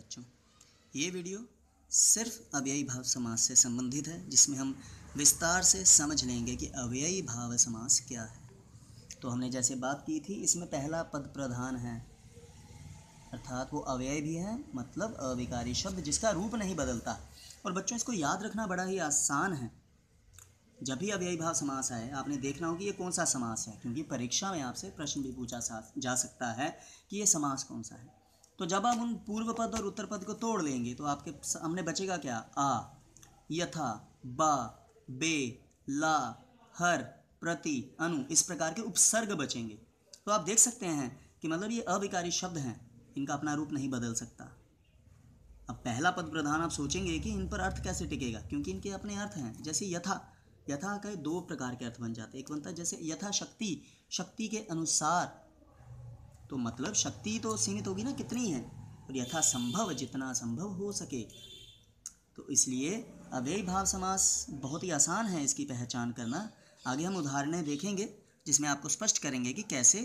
बच्चों ये वीडियो सिर्फ अव्ययी भाव समास से संबंधित है जिसमें हम विस्तार से समझ लेंगे कि अव्ययी भाव समास क्या है तो हमने जैसे बात की थी इसमें पहला पद प्रधान है अर्थात वो अव्यय भी है मतलब अविकारी शब्द जिसका रूप नहीं बदलता और बच्चों इसको याद रखना बड़ा ही आसान है जब भी अव्ययी भाव समास आए आपने देखना होगा ये कौन सा समास है क्योंकि परीक्षा में आपसे प्रश्न भी पूछा जा सकता है कि ये समास कौन सा है तो जब आप उन पूर्व पद और उत्तर पद को तोड़ लेंगे तो आपके हमने बचेगा क्या आ यथा बा बे ला हर प्रति अनु इस प्रकार के उपसर्ग बचेंगे तो आप देख सकते हैं कि मतलब ये अविकारी शब्द हैं इनका अपना रूप नहीं बदल सकता अब पहला पद प्रधान आप सोचेंगे कि इन पर अर्थ कैसे टिकेगा क्योंकि इनके अपने अर्थ हैं जैसे यथा यथा का दो प्रकार के अर्थ बन जाते हैं एक बनता है जैसे यथाशक्ति शक्ति के अनुसार तो मतलब शक्ति तो सीमित होगी ना कितनी है और यथा संभव जितना संभव हो सके तो इसलिए अव्ययी भाव समास बहुत ही आसान है इसकी पहचान करना आगे हम उदाहरणें देखेंगे जिसमें आपको स्पष्ट करेंगे कि कैसे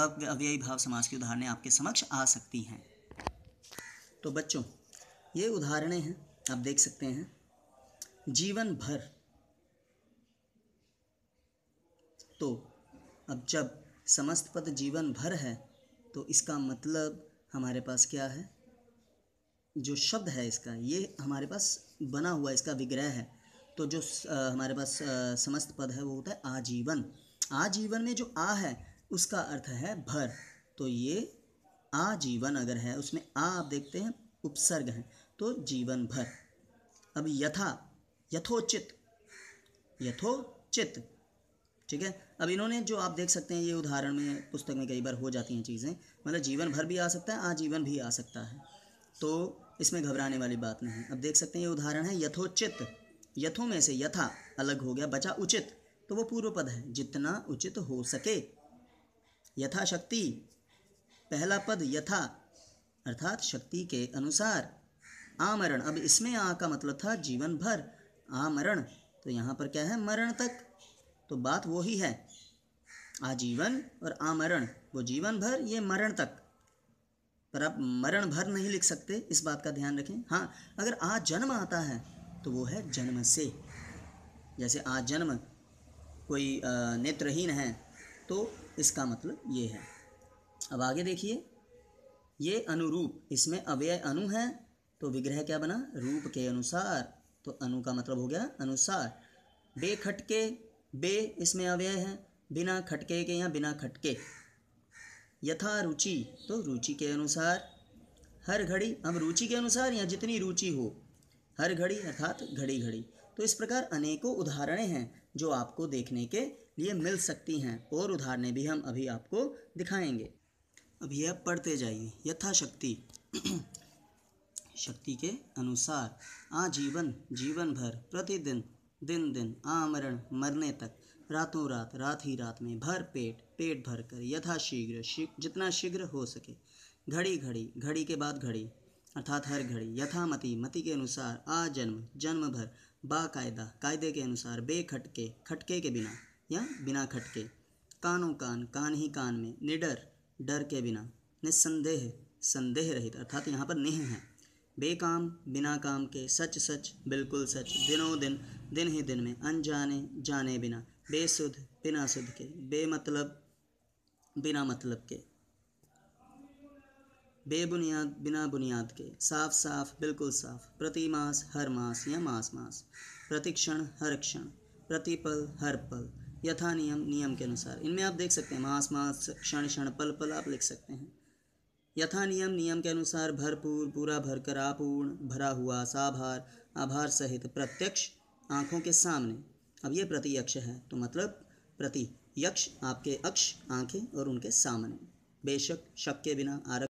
अव्ययी भाव समास की उदाहरणें आपके समक्ष आ सकती हैं तो बच्चों ये उदाहरणें हैं आप देख सकते हैं जीवन भर तो अब जब समस्त पद जीवन भर है तो इसका मतलब हमारे पास क्या है जो शब्द है इसका ये हमारे पास बना हुआ इसका विग्रह है तो जो हमारे पास समस्त पद है वो होता है आजीवन आजीवन में जो आ है उसका अर्थ है भर तो ये आजीवन अगर है उसमें आ आप देखते हैं उपसर्ग है तो जीवन भर अब यथा यथोचित यथोचित ठीक है अब इन्होंने जो आप देख सकते हैं ये उदाहरण में पुस्तक में कई बार हो जाती हैं चीज़ें मतलब जीवन भर भी आ सकता है आजीवन भी आ सकता है तो इसमें घबराने वाली बात नहीं अब देख सकते हैं ये उदाहरण है यथोचित यथों में से यथा अलग हो गया बचा उचित तो वो पूर्व पद है जितना उचित हो सके यथाशक्ति पहला पद यथा अर्थात शक्ति के अनुसार आमरण अब इसमें आ का मतलब था जीवन भर आमरण तो यहाँ पर क्या है मरण तक तो बात वही है आजीवन और आमरण वो जीवन भर ये मरण तक पर आप मरण भर नहीं लिख सकते इस बात का ध्यान रखें हाँ अगर आज जन्म आता है तो वो है जन्म से जैसे आज जन्म कोई नेत्रहीन है तो इसका मतलब ये है अब आगे देखिए ये अनुरूप इसमें अव्यय अनु है तो विग्रह क्या बना रूप के अनुसार तो अनु का मतलब हो गया अनुसार बेखटके बे इसमें अव्यय है बिना खटके के या बिना खटके यथा रुचि तो रुचि के अनुसार हर घड़ी अब रुचि के अनुसार या जितनी रुचि हो हर घड़ी अर्थात घड़ी घड़ी तो इस प्रकार अनेकों उदाहरणें हैं जो आपको देखने के लिए मिल सकती हैं और उदाहरणें भी हम अभी आपको दिखाएंगे अभी आप पढ़ते जाइए यथाशक्ति शक्ति के अनुसार आजीवन जीवन भर प्रतिदिन दिन दिन आमरण मरने तक रातों रात रात ही रात में भर पेट पेट भर कर यथाशीघ्र जितना शीघ्र हो सके घड़ी घड़ी घड़ी के बाद घड़ी अर्थात हर घड़ी यथामति मति के अनुसार आ जन्म जन्म भर बाकायदा कायदे के अनुसार बेखटके खटके के बिना या बिना खटके कानों कान कान ही कान में निडर डर के बिना निस्संदेह संदेह रहित अर्थात यहाँ पर नेह है बेकाम बिना काम के सच सच बिल्कुल सच दिनों दिन दिन ही दिन में अनजाने जाने बिना बेसुध बिना सुध के बेमतलब बिना मतलब के बेबुनियाद बिना बुनियाद के साफ साफ बिल्कुल साफ प्रति मास हर मास या मास मास प्रतिक्षण हर क्षण प्रतिपल हर पल यथा नियम नियम के अनुसार इनमें आप देख सकते हैं मास मास क्षण क्षण पल पल आप लिख सकते हैं यथा नियम नियम के अनुसार भरपूर पूरा भरकर आपूर्ण भरा हुआ साभार आभार सहित प्रत्यक्ष आँखों के सामने अब ये प्रतियक्ष है तो मतलब प्रति यक्ष आपके अक्ष आँखें और उनके सामने बेशक शक के बिना आरक्ष